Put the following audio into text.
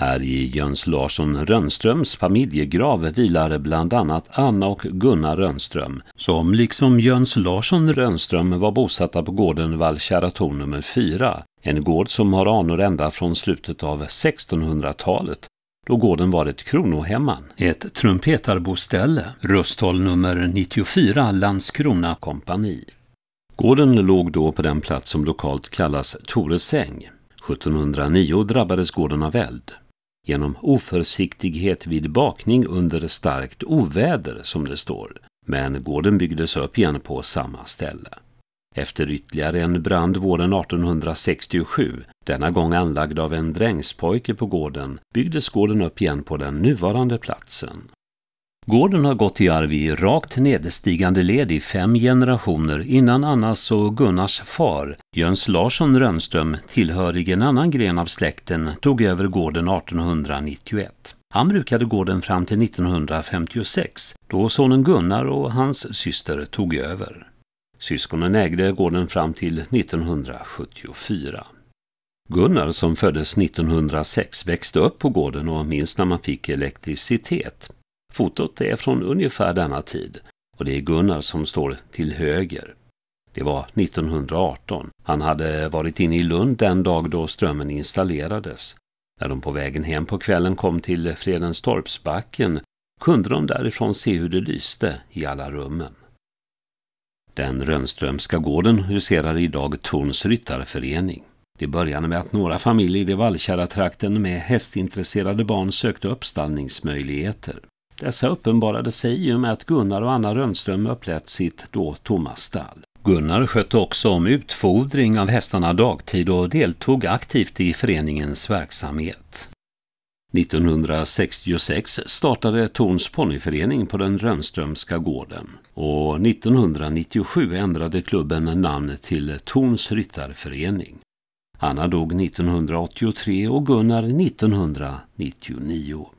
Här i Jöns Larsson Rönnströms familjegrav vilar bland annat Anna och Gunnar Rönnström, som liksom Jöns Larsson Rönnström var bosatta på gården Vallkärratorn nummer 4, en gård som har anor ända från slutet av 1600-talet då gården varit kronohemman, ett trumpetarboställe, rösthåll nummer 94 Landskrona kompani. Gården låg då på den plats som lokalt kallas Toresäng. 1709 drabbades gården av eld genom oförsiktighet vid bakning under starkt oväder, som det står. Men gården byggdes upp igen på samma ställe. Efter ytterligare en brand våren 1867, denna gång anlagd av en drängspojke på gården, byggdes gården upp igen på den nuvarande platsen. Gården har gått i arv i rakt nedstigande led i fem generationer innan Annas och Gunnars far, Jöns Larsson Rönnström, tillhörig en annan gren av släkten, tog över gården 1891. Han brukade gården fram till 1956, då sonen Gunnar och hans syster tog över. Syskonen ägde gården fram till 1974. Gunnar, som föddes 1906, växte upp på gården och minns när man fick elektricitet. Fotot är från ungefär denna tid och det är Gunnar som står till höger. Det var 1918. Han hade varit inne i Lund den dag då strömmen installerades. När de på vägen hem på kvällen kom till Fredenstorpsbacken kunde de därifrån se hur det lyste i alla rummen. Den Rönnströmska gården huserar idag Torns ryttarförening. Det började med att några familjer i Vallkärratrakten med hästintresserade barn sökte uppstallningsmöjligheter. Dessa uppenbarade sig i och med att Gunnar och Anna Rönnström upplät sitt då tomma stall. Gunnar skötte också om utfodring av hästarna dagtid och deltog aktivt i föreningens verksamhet. 1966 startade Torns ponnyförening på den Rönnströmska gården och 1997 ändrade klubben namn till Torns ryttarförening. Anna dog 1983 och Gunnar 1999.